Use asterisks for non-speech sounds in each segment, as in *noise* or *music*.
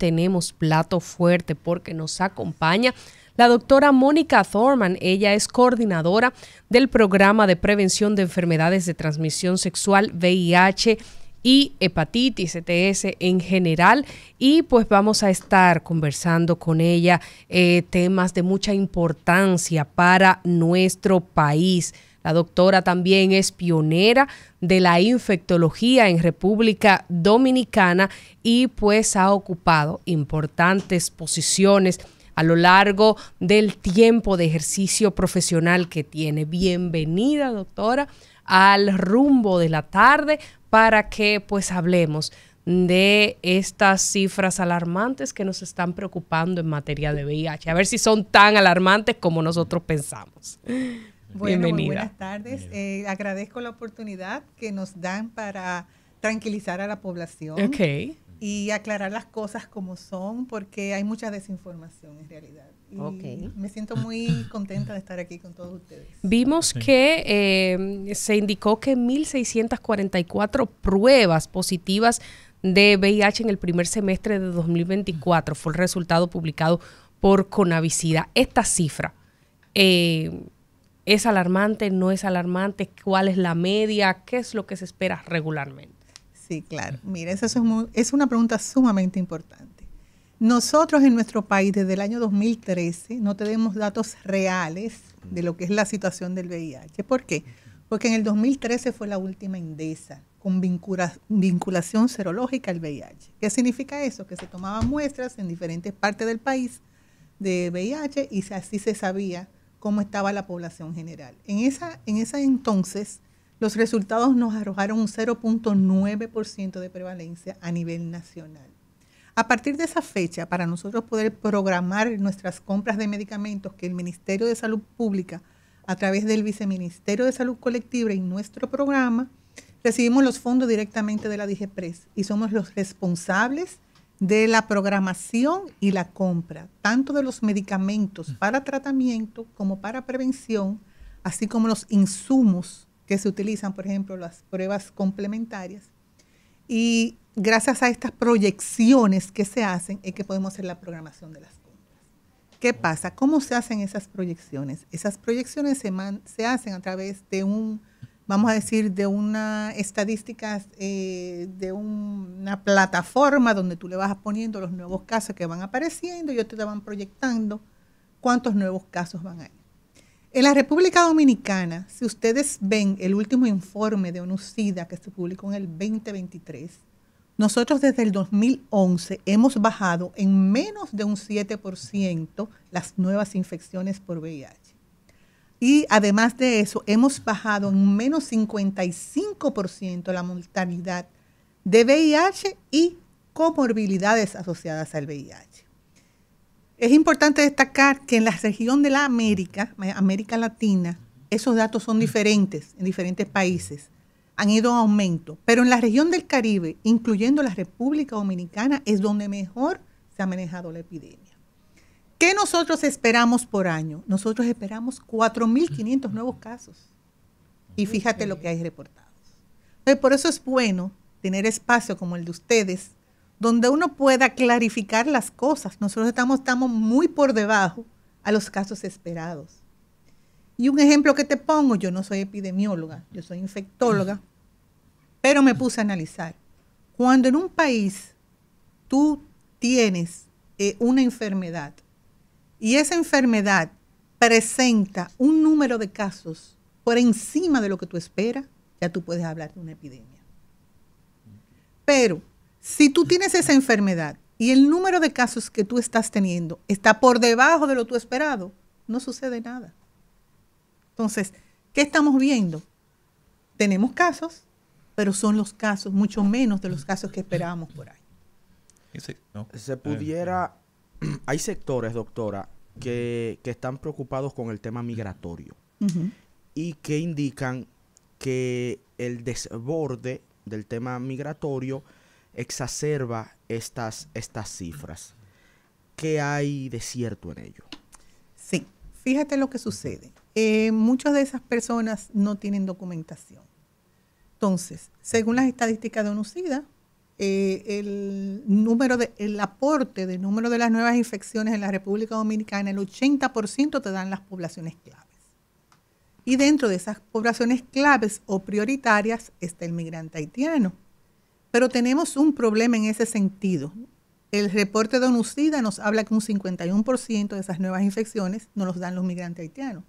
tenemos plato fuerte porque nos acompaña la doctora Mónica Thorman. Ella es coordinadora del programa de prevención de enfermedades de transmisión sexual VIH y hepatitis, ETS en general. Y pues vamos a estar conversando con ella eh, temas de mucha importancia para nuestro país. La doctora también es pionera de la infectología en República Dominicana y pues ha ocupado importantes posiciones a lo largo del tiempo de ejercicio profesional que tiene. Bienvenida, doctora, al rumbo de la tarde para que pues hablemos de estas cifras alarmantes que nos están preocupando en materia de VIH. A ver si son tan alarmantes como nosotros pensamos. Bienvenida. buenas tardes. Eh, agradezco la oportunidad que nos dan para tranquilizar a la población y aclarar las cosas como son, porque hay mucha desinformación en realidad. Me siento muy *laughs* contenta de estar aquí con todos ustedes. Vimos que em, se indicó que 1.644 pruebas positivas de VIH en el primer semestre de 2024 fue el resultado publicado por Conavicida. Esta cifra, em, ¿Es alarmante? ¿No es alarmante? ¿Cuál es la media? ¿Qué es lo que se espera regularmente? Sí, claro. Mira, esa es, una pregunta sumamente importante. Nosotros en nuestro país desde el año 2013 no tenemos datos reales de lo que es la situación del VIH. ¿Por qué? Porque en el 2013 fue la última indesa con vinculación serológica al VIH. ¿Qué significa eso? Que se tomaban muestras en diferentes partes del país de VIH y así se sabía cómo estaba la población general. En, esa, en ese entonces, los resultados nos arrojaron un 0.9% de prevalencia a nivel nacional. A partir de esa fecha, para nosotros poder programar nuestras compras de medicamentos que el Ministerio de Salud Pública, a través del Viceministerio de Salud Colectiva y nuestro programa, recibimos los fondos directamente de la DGPRES y somos los responsables de la programación y la compra, tanto de los medicamentos para tratamiento como para prevención, así como los insumos que se utilizan, por ejemplo, las pruebas complementarias. Y gracias a estas proyecciones que se hacen es que podemos hacer la programación de las compras. ¿Qué pasa? ¿Cómo se hacen esas proyecciones? Esas proyecciones se, se hacen a través de un vamos a decir, de una estadística, eh, de una plataforma donde tú le vas poniendo los nuevos casos que van apareciendo y ellos te van proyectando cuántos nuevos casos van a ir. En la República Dominicana, si ustedes ven el último informe de ONUCIDA que se publicó en el 2023, nosotros desde el 2011 hemos bajado en menos de un 7% las nuevas infecciones por VIH. Y además de eso, hemos bajado en un menos 55% la mortalidad de VIH y comorbilidades asociadas al VIH. Es importante destacar que en la región de la América, América Latina, esos datos son diferentes en diferentes países, han ido a aumento, pero en la región del Caribe, incluyendo la República Dominicana, es donde mejor se ha manejado la epidemia. ¿Qué nosotros esperamos por año? Nosotros esperamos 4.500 nuevos casos. Y fíjate lo que hay reportados. por eso es bueno tener espacio como el de ustedes, donde uno pueda clarificar las cosas. Nosotros estamos, estamos muy por debajo a los casos esperados. Y un ejemplo que te pongo, yo no soy epidemióloga, yo soy infectóloga, *clears throat* pero me puse a analizar. Cuando en un país tú tienes eh, una enfermedad, y esa enfermedad presenta un número de casos por encima de lo que tú esperas, ya tú puedes hablar de una epidemia. Pero si tú tienes esa enfermedad y el número de casos que tú estás teniendo está por debajo de lo tú esperado, no sucede nada. Entonces, ¿qué estamos viendo? Tenemos casos, pero son los casos, mucho menos de los casos que esperábamos por ahí. Se pudiera *clears throat* hay sectores, doctora, que, están preocupados con el tema migratorio y que indican que el desborde del tema migratorio exacerba estas, estas cifras. ¿Qué hay de cierto en ello? Sí, fíjate lo que sucede. Eh, muchas de esas personas no tienen documentación. Entonces, según las estadísticas de UNUCIDA, eh, el número de, el aporte del número de las nuevas infecciones en la República Dominicana, el 80% te dan las poblaciones claves. Y dentro de esas poblaciones claves o prioritarias está el migrante haitiano. Pero tenemos un problema en ese sentido. El reporte de ONUCIDA nos habla que un 51% de esas nuevas infecciones no los dan los migrantes haitianos.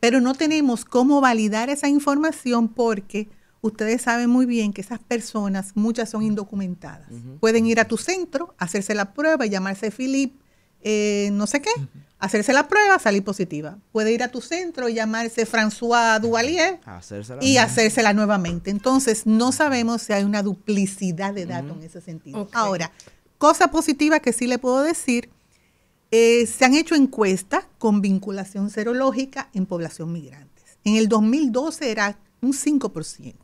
Pero no tenemos cómo validar esa información porque ustedes saben muy bien que esas personas, muchas son indocumentadas. Pueden ir a tu centro, hacerse la prueba, llamarse Philip, eh, no sé qué, hacerse la prueba, salir positiva. Puede ir a tu centro, y llamarse François Duvalier y hacérsela nuevamente. Entonces, no sabemos si hay una duplicidad de datos en ese sentido. Ahora, cosa positiva que sí le puedo decir, eh, se han hecho encuestas con vinculación serológica en población migrantes. En el 2012 era un 5%.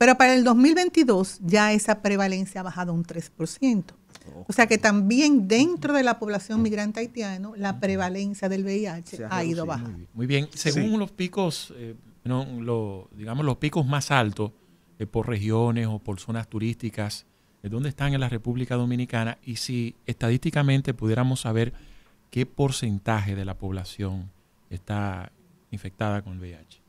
Pero para el 2022 ya esa prevalencia ha bajado un 3%. O sea que también dentro de la población migrante haitiana la prevalencia del VIH ha, ido bajando. Muy, bien, según los picos, eh, digamos los picos más altos eh, por regiones o por zonas turísticas, eh, ¿dónde están en la República Dominicana? Y si estadísticamente pudiéramos saber qué porcentaje de la población está infectada con el VIH.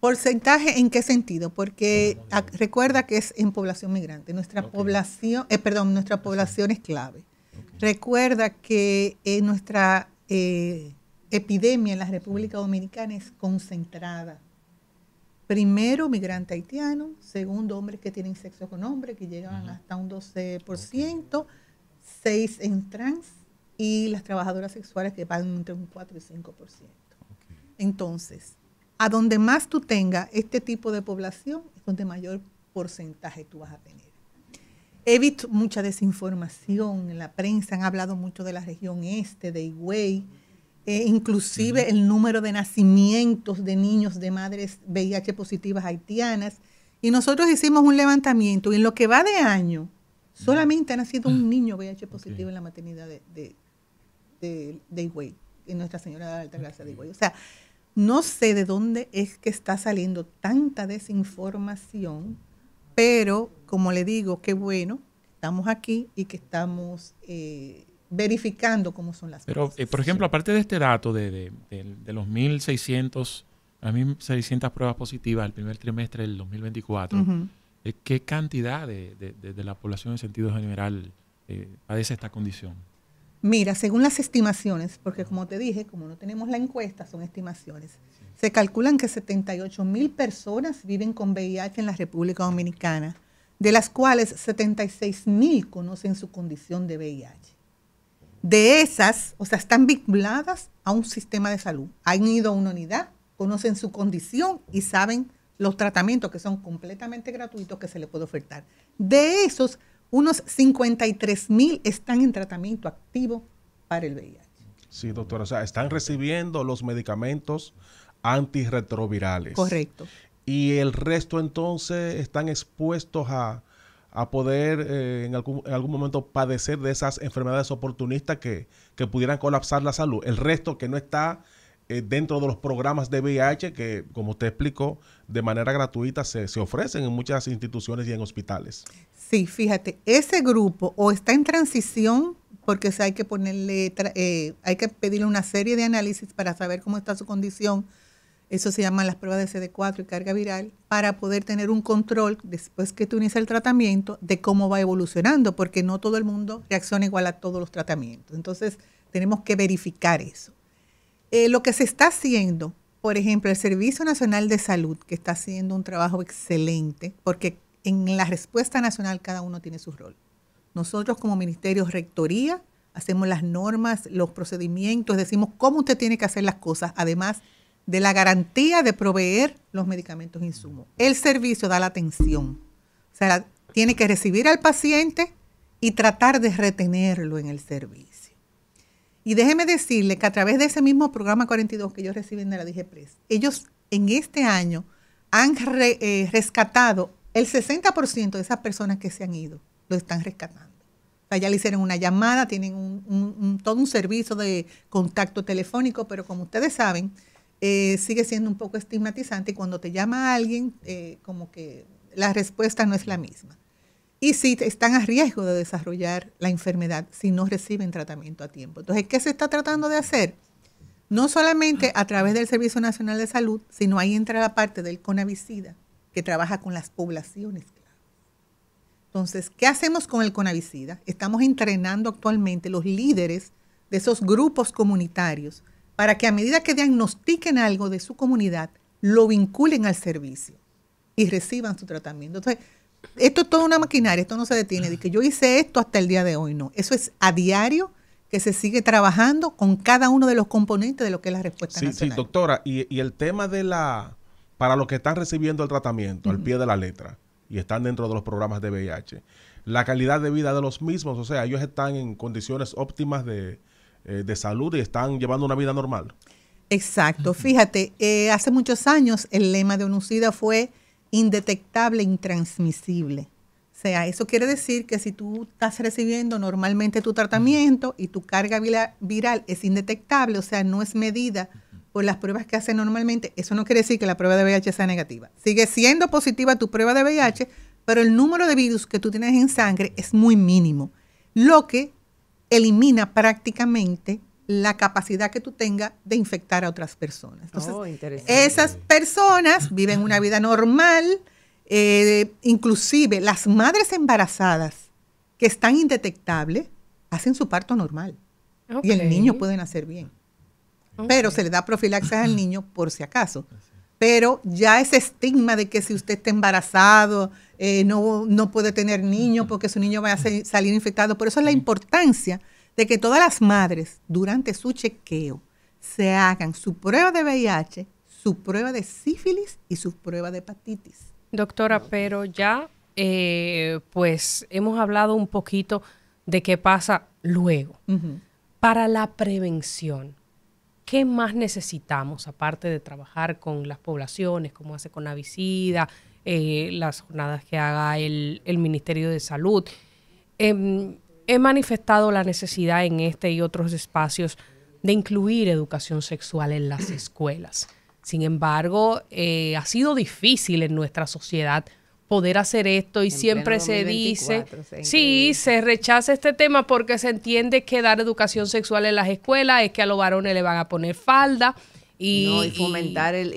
¿Porcentaje en qué sentido? Porque recuerda que es en población migrante. Nuestra población, eh, perdón, nuestra población es clave. Recuerda que eh, nuestra eh, epidemia en la República Dominicana es concentrada. Primero, migrante haitiano. Segundo, hombres que tienen sexo con hombres, que llegan hasta un 12%. Seis en trans. Y las trabajadoras sexuales que van entre un 4 y 5%. Entonces, a donde más tú tengas este tipo de población, es donde mayor porcentaje tú vas a tener. He visto mucha desinformación en la prensa, han hablado mucho de la región este, de Higüey, e inclusive el número de nacimientos de niños de madres VIH positivas haitianas. Y nosotros hicimos un levantamiento y en lo que va de año, solamente ha nacido un niño VIH positivo en la maternidad de, de, Higüey, en Nuestra Señora de la Alta Gracia de Higüey. O sea, no sé de dónde es que está saliendo tanta desinformación, pero como le digo, qué bueno, estamos aquí y que estamos eh, verificando cómo son las cosas. Pero, eh, por ejemplo, aparte de este dato de, de, los 1.600, pruebas positivas al primer trimestre del 2024, eh, ¿qué cantidad de, la población en sentido general padece esta condición? Mira, según las estimaciones, porque como te dije, como no tenemos la encuesta, son estimaciones, se calculan que 78 mil personas viven con VIH en la República Dominicana, de las cuales 76 mil conocen su condición de VIH. De esas, o sea, están vinculadas a un sistema de salud. Han ido a una unidad, conocen su condición y saben los tratamientos que son completamente gratuitos que se les puede ofertar. De esos, unos 53 mil están en tratamiento activo para el VIH. Sí, doctora, o sea, están recibiendo los medicamentos antirretrovirales. Correcto. Y el resto entonces están expuestos a, poder eh, en, algún, en, algún, momento padecer de esas enfermedades oportunistas que, pudieran colapsar la salud. El resto que no está eh, dentro de los programas de VIH, que como usted explicó, de manera gratuita se, ofrecen en muchas instituciones y en hospitales. Sí, fíjate, ese grupo o está en transición porque hay que ponerle, eh, hay que pedirle una serie de análisis para saber cómo está su condición. Eso se llaman las pruebas de CD4 y carga viral, para poder tener un control después que tú inicias el tratamiento de cómo va evolucionando, porque no todo el mundo reacciona igual a todos los tratamientos. Entonces, tenemos que verificar eso. Eh, lo que se está haciendo por ejemplo, el Servicio Nacional de Salud, que está haciendo un trabajo excelente, porque en la respuesta nacional cada uno tiene su rol. Nosotros como Ministerio Rectoría hacemos las normas, los procedimientos, decimos cómo usted tiene que hacer las cosas, además de la garantía de proveer los medicamentos e insumos. El servicio da la atención. O sea, tiene que recibir al paciente y tratar de retenerlo en el servicio. Y déjeme decirle que a través de ese mismo programa 42 que ellos reciben de la DGPRES, ellos en este año han eh, rescatado el 60% de esas personas que se han ido, lo están rescatando. O sea, ya le hicieron una llamada, tienen un, todo un servicio de contacto telefónico, pero como ustedes saben, eh, sigue siendo un poco estigmatizante y cuando te llama alguien, eh, como que la respuesta no es la misma y si están a riesgo de desarrollar la enfermedad si no reciben tratamiento a tiempo. Entonces, ¿qué se está tratando de hacer? No solamente a través del Servicio Nacional de Salud, sino ahí entra la parte del Conavicida, que trabaja con las poblaciones. Entonces, ¿qué hacemos con el Conavicida? Estamos entrenando actualmente los líderes de esos grupos comunitarios para que a medida que diagnostiquen algo de su comunidad, lo vinculen al servicio y reciban su tratamiento. Entonces, esto es toda una maquinaria, esto no se detiene, ah. de que yo hice esto hasta el día de hoy, no. Eso es a diario que se sigue trabajando con cada uno de los componentes de lo que es la respuesta sí, Sí, doctora, y, el tema de la, para los que están recibiendo el tratamiento al pie de la letra y están dentro de los programas de VIH, la calidad de vida de los mismos, o sea, ellos están en condiciones óptimas de, eh, salud y están llevando una vida normal. Exacto, fíjate, eh, hace muchos años el lema de UNUCIDA fue indetectable, intransmisible. O sea, eso quiere decir que si tú estás recibiendo normalmente tu tratamiento y tu carga viral es indetectable, o sea, no es medida por las pruebas que hacen normalmente, eso no quiere decir que la prueba de VIH sea negativa. Sigue siendo positiva tu prueba de VIH, pero el número de virus que tú tienes en sangre es muy mínimo, lo que elimina prácticamente la capacidad que tú tengas de infectar a otras personas. Entonces, oh, esas personas viven una vida normal, eh, inclusive las madres embarazadas que están indetectables hacen su parto normal y el niño puede nacer bien. Pero se le da profilaxis al niño por si acaso. Pero ya ese estigma de que si usted está embarazado, eh, no, no puede tener niño porque su niño va a salir infectado. Por eso es la importancia de que todas las madres durante su chequeo se hagan su prueba de VIH, su prueba de sífilis y su prueba de hepatitis. Doctora, pero ya eh, pues hemos hablado un poquito de qué pasa luego. Para la prevención, ¿qué más necesitamos aparte de trabajar con las poblaciones, como hace con Avicida, eh, las jornadas que haga el, Ministerio de Salud? Em, He manifestado la necesidad en este y otros espacios de incluir educación sexual en las escuelas. Sin embargo, eh, ha sido difícil en nuestra sociedad poder hacer esto y siempre se dice, sí, se rechaza este tema porque se entiende que dar educación sexual en las escuelas es que a los varones le van a poner falda. Y,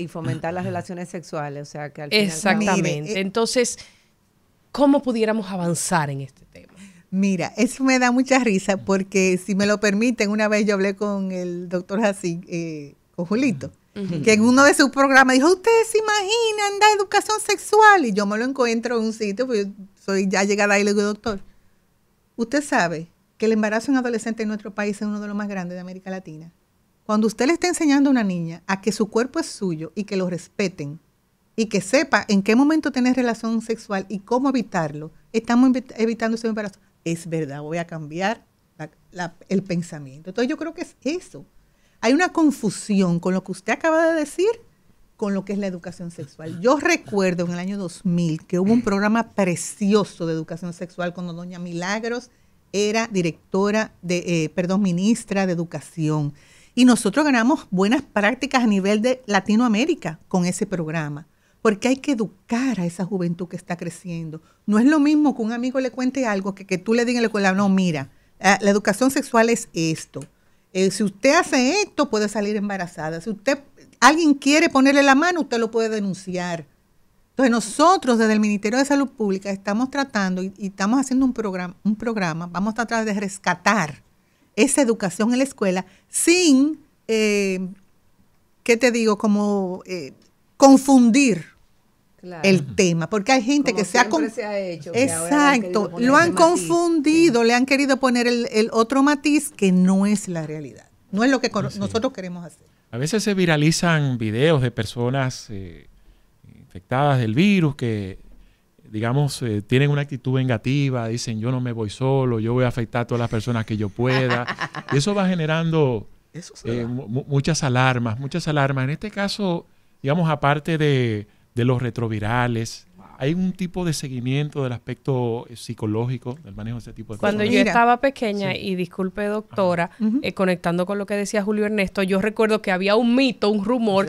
fomentar las relaciones sexuales, o sea que al exactamente. Entonces, ¿cómo pudiéramos avanzar en este Mira, eso me da mucha risa porque, si me lo permiten, una vez yo hablé con el doctor Jacín, eh, con Julito, que en uno de sus programas dijo, ustedes se imaginan la educación sexual. Y yo me lo encuentro en un sitio, porque yo soy ya llegada ahí y le digo, doctor, usted sabe que el embarazo en adolescente en nuestro país es uno de los más grandes de América Latina. Cuando usted le está enseñando a una niña a que su cuerpo es suyo y que lo respeten y que sepa en qué momento tener relación sexual y cómo evitarlo, estamos evitando ese embarazo es verdad, voy a cambiar el pensamiento. Entonces yo creo que es eso. Hay una confusión con lo que usted acaba de decir con lo que es la educación sexual. Yo recuerdo en el año 2000 que hubo un programa precioso de educación sexual cuando doña Milagros era directora de, eh, perdón, ministra de educación. Y nosotros ganamos buenas prácticas a nivel de Latinoamérica con ese programa porque hay que educar a esa juventud que está creciendo. No es lo mismo que un amigo le cuente algo que tú le digas en la escuela, no, mira, la educación sexual es esto. Eh, si usted hace esto, puede salir embarazada. Si usted, alguien quiere ponerle la mano, usted lo puede denunciar. Entonces nosotros desde el Ministerio de Salud Pública estamos tratando y, estamos haciendo un programa, un programa, vamos a tratar de rescatar esa educación en la escuela sin, eh, ¿qué te digo? Como eh, confundir el tema, porque hay gente que se ha, Exacto, lo han confundido, le han querido poner el, otro matiz que no es la realidad, no es lo que nosotros queremos hacer. A veces se viralizan videos de personas eh, infectadas del virus que, digamos, eh, tienen una actitud vengativa, dicen yo no me voy solo, yo voy a afectar a todas las personas que yo pueda. *laughs* y eso va generando eh, muchas alarmas, muchas alarmas. En este caso, digamos, aparte de de los retrovirales. Hay un tipo de seguimiento del aspecto eh, psicológico, del manejo de ese tipo de cosas. Cuando yo estaba pequeña, y disculpe doctora, eh, conectando con lo que decía Julio Ernesto, yo recuerdo que había un mito, un rumor,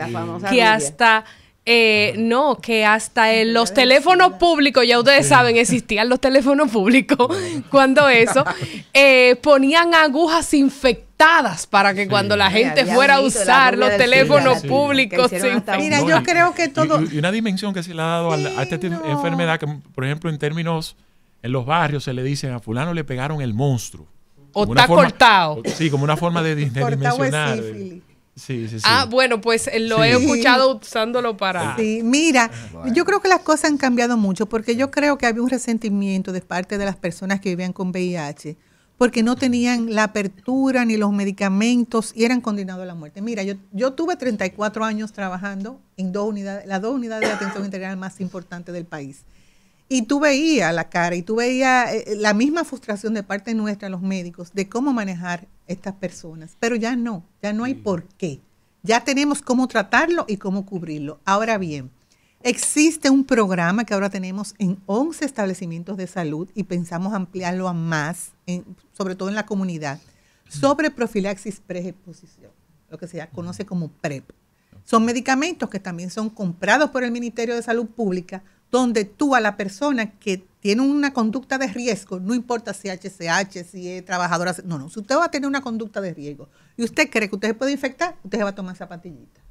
que hasta... Eh, no, que hasta los teléfonos públicos, ya ustedes saben, existían los teléfonos públicos *laughs* cuando eso, *laughs* ponían agujas infectadas para que cuando la gente fuera a usar los teléfonos públicos. Mira, yo creo que todo... Y, una dimensión que se le ha dado a, esta enfermedad, que por ejemplo en términos, en los barrios se le dicen a fulano le pegaron el monstruo. O está cortado. Sí, como una forma de, dimensionar. Sí, sí, sí. Ah, bueno, pues eh, lo he escuchado usándolo para... Sí, mira, ah, yo creo que las cosas han cambiado mucho porque yo creo que había un resentimiento de parte de las personas que vivían con VIH porque no tenían la apertura ni los medicamentos y eran condenados a la muerte. Mira, yo, yo tuve 34 años trabajando en dos unidades, las dos unidades de atención integral más importantes del país. Y tú veías la cara y tú veías eh, eh, la misma frustración de parte nuestra, los médicos, de cómo manejar estas personas. Pero ya no, ya no hay por qué. Ya tenemos cómo tratarlo y cómo cubrirlo. Ahora bien, Existe un programa que ahora tenemos en 11 establecimientos de salud y pensamos ampliarlo a más, sobre todo en la comunidad, sobre profilaxis preexposición, lo que se conoce como PrEP. Son medicamentos que también son comprados por el Ministerio de Salud Pública, donde tú a la persona que tiene una conducta de riesgo, no importa si es HCH, si es trabajadora, no, no, si usted va a tener una conducta de riesgo y usted cree que usted se puede infectar, usted se va a tomar esa patillita.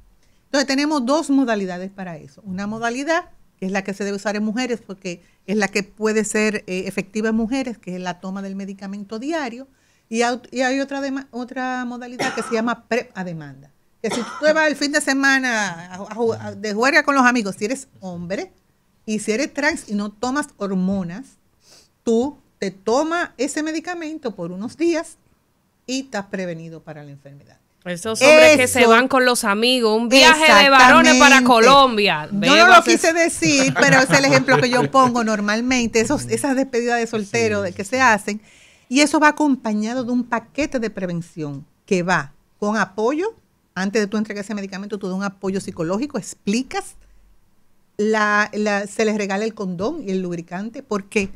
Entonces tenemos dos modalidades para eso. Una modalidad que es la que se debe usar en mujeres porque es la que puede ser eh, efectiva en mujeres, que es la toma del medicamento diario. Y, hay otra, otra modalidad que se llama PrEP a demanda. Que si tú vas el fin de semana de juerga con los amigos, si eres hombre y si eres trans y no tomas hormonas, tú te tomas ese medicamento por unos días y estás prevenido para la enfermedad. Esos hombres que se van con los amigos, un viaje de varones para Colombia. Yo no lo quise decir, pero es el ejemplo que yo *laughs* pongo normalmente, esos, esas despedidas de soltero que se hacen. Y eso va acompañado de un paquete de prevención que va con apoyo, antes de tú entregar ese medicamento, tú das un apoyo psicológico, explicas, la, se les regala el condón y el lubricante. ¿Por qué?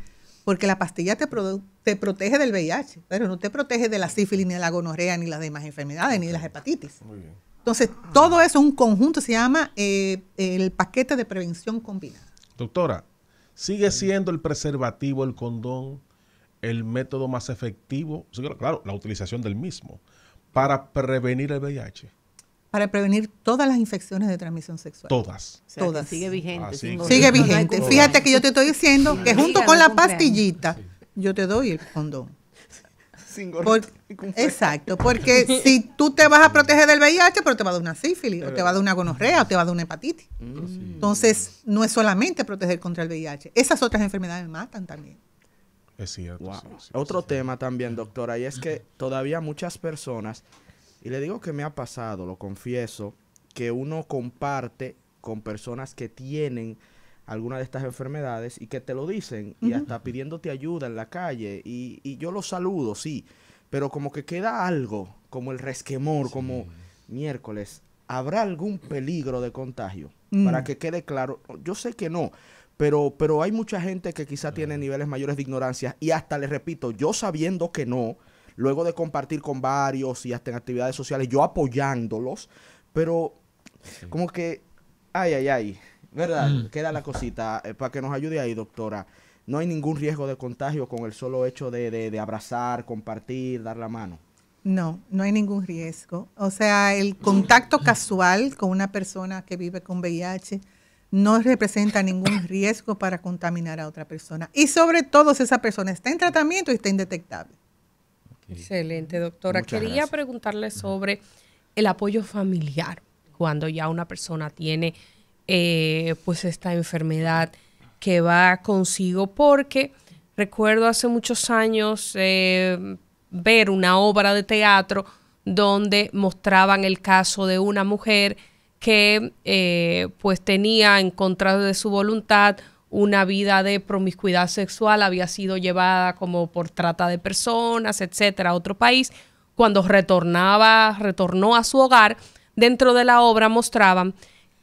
Porque la pastilla te, produce te protege del VIH, pero no te protege de la sífilis, ni de la gonorrea, ni las demás enfermedades, ni de las hepatitis. Entonces, todo eso, es un conjunto, se llama eh, el paquete de prevención combinada. Doctora, ¿sigue siendo el preservativo, el condón, el método más efectivo? Claro, la utilización del mismo para prevenir el VIH para prevenir todas las infecciones de transmisión sexual. Todas. todas. Sigue ah, vigente. Sigue vigente. Fíjate que yo te estoy diciendo que junto con la pastillita, yo te doy el condón. Sin exacto, porque si tú te vas a proteger del VIH, pero te va a dar una sífilis, o te va a dar una gonorrea, o te va a dar una hepatitis. Mm. Entonces, no es solamente proteger contra el VIH, esas otras enfermedades matan también. Es cierto. Otro tema también, doctora, y es que todavía muchas personas, y le digo que me ha pasado, lo confieso, que uno comparte con personas que tienen alguna de estas enfermedades y que te lo dicen y hasta pidiéndote ayuda en la calle y, y, yo los saludo, sí, pero como que queda algo, como el resquemor, como miércoles, ¿habrá algún peligro de contagio? Mm. Para que quede claro, yo sé que no, pero, pero hay mucha gente que quizá tiene niveles mayores de ignorancia y hasta, les repito, yo sabiendo que no, luego de compartir con varios y hasta en actividades sociales, yo apoyándolos, pero como que, ay, ay, ay ¿Verdad? Mm. Queda la cosita eh, para que nos ayude ahí, doctora. No hay ningún riesgo de contagio con el solo hecho de, abrazar, compartir, dar la mano. No, no hay ningún riesgo. O sea, el contacto casual con una persona que vive con VIH no representa ningún riesgo para contaminar a otra persona. Y sobre todo si esa persona está en tratamiento y está indetectable. Excelente, doctora. Quería preguntarle sobre el apoyo familiar, cuando ya una persona tiene eh, pues esta enfermedad que va consigo, porque recuerdo hace muchos años eh, ver una obra de teatro donde mostraban el caso de una mujer que eh, pues tenía en contra de su voluntad una vida de promiscuidad sexual, había sido llevada como por trata de personas, etcétera, a otro país. Cuando retornaba, retornó a su hogar, dentro de la obra mostraban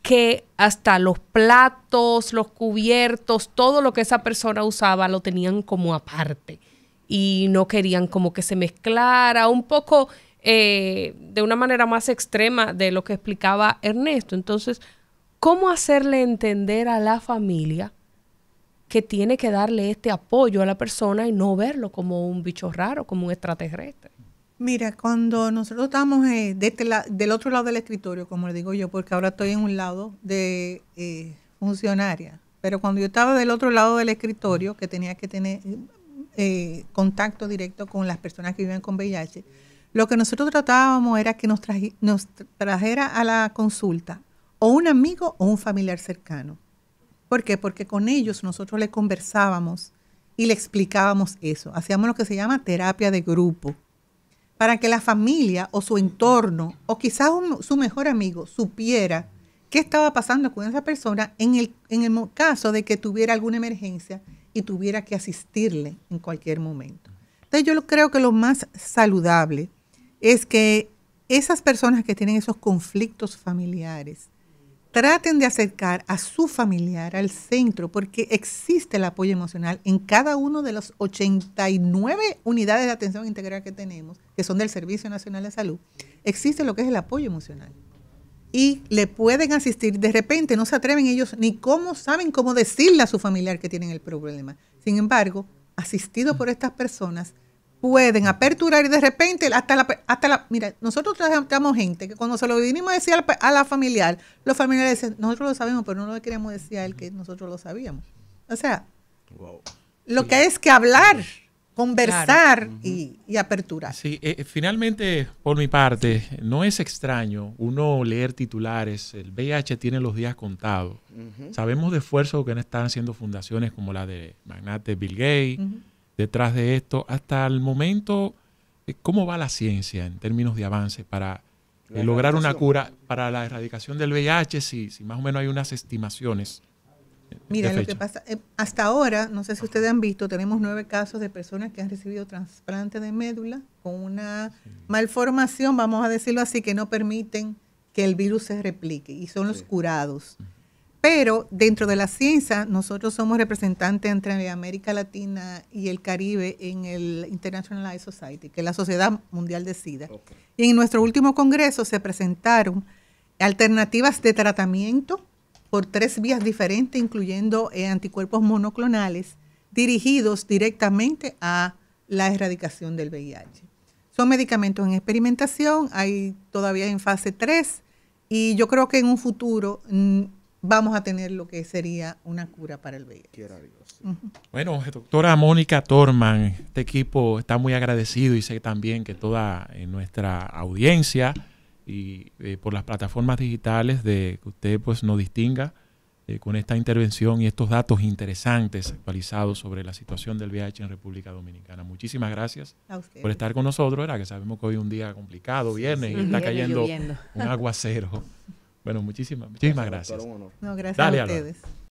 que hasta los platos, los cubiertos, todo lo que esa persona usaba lo tenían como aparte y no querían como que se mezclara, un poco eh, de una manera más extrema de lo que explicaba Ernesto. Entonces, ¿cómo hacerle entender a la familia que tiene que darle este apoyo a la persona y no verlo como un bicho raro, como un extraterrestre? Mira, cuando nosotros estábamos eh, de este del otro lado del escritorio, como le digo yo, porque ahora estoy en un lado de eh, funcionaria, pero cuando yo estaba del otro lado del escritorio, que tenía que tener eh, contacto directo con las personas que vivían con VIH, lo que nosotros tratábamos era que nos, nos trajera a la consulta o un amigo o un familiar cercano. ¿Por qué? Porque con ellos nosotros le conversábamos y le explicábamos eso. Hacíamos lo que se llama terapia de grupo para que la familia o su entorno o quizás su mejor amigo supiera qué estaba pasando con esa persona en el, en el caso de que tuviera alguna emergencia y tuviera que asistirle en cualquier momento. Entonces yo creo que lo más saludable es que esas personas que tienen esos conflictos familiares traten de acercar a su familiar al centro porque existe el apoyo emocional en cada uno de las 89 unidades de atención integral que tenemos, que son del Servicio Nacional de Salud. Existe lo que es el apoyo emocional. Y le pueden asistir, de repente no se atreven ellos ni cómo saben cómo decirle a su familiar que tienen el problema. Sin embargo, asistido por estas personas, pueden aperturar y de repente hasta la, hasta la mira, nosotros tratamos gente que cuando se lo vinimos a decir a la familiar, los familiares dicen, nosotros lo sabemos, pero no le queremos decir a él que nosotros lo sabíamos. O sea, lo que es que hablar, conversar y, aperturar. Sí, eh, finalmente, por mi parte, no es extraño uno leer titulares, el VIH tiene los días contados. Sabemos de esfuerzo que están haciendo fundaciones como la de Magnate Bill Gates detrás de esto. Hasta el momento, eh, ¿cómo va la ciencia en términos de avance para eh, lograr una cura para la erradicación del VIH? Si, más o menos hay unas estimaciones. Eh, Mira, lo que pasa, hasta ahora, no sé si ustedes han visto, tenemos nueve casos de personas que han recibido trasplante de médula con una malformación, vamos a decirlo así, que no permiten que el virus se replique y son los curados. Pero dentro de la ciencia, nosotros somos representantes entre América Latina y el Caribe en el International Society, que es la Sociedad Mundial de SIDA. Y en nuestro último congreso se presentaron alternativas de tratamiento por tres vías diferentes, incluyendo eh, anticuerpos monoclonales dirigidos directamente a la erradicación del VIH. Son medicamentos en experimentación, hay todavía en fase 3 y yo creo que en un futuro mm, vamos a tener lo que sería una cura para el VIH. Bueno, doctora Mónica Torman, este equipo está muy agradecido y sé también que toda eh, nuestra audiencia y eh, por las plataformas digitales de que usted pues nos distinga eh, con esta intervención y estos datos interesantes actualizados sobre la situación del VIH en República Dominicana. Muchísimas gracias por estar con nosotros. Era que sabemos que hoy es un día complicado, viernes, y está cayendo un aguacero. *laughs* Bueno, muchísimas, muchísimas gracias. gracias. No, gracias a ustedes.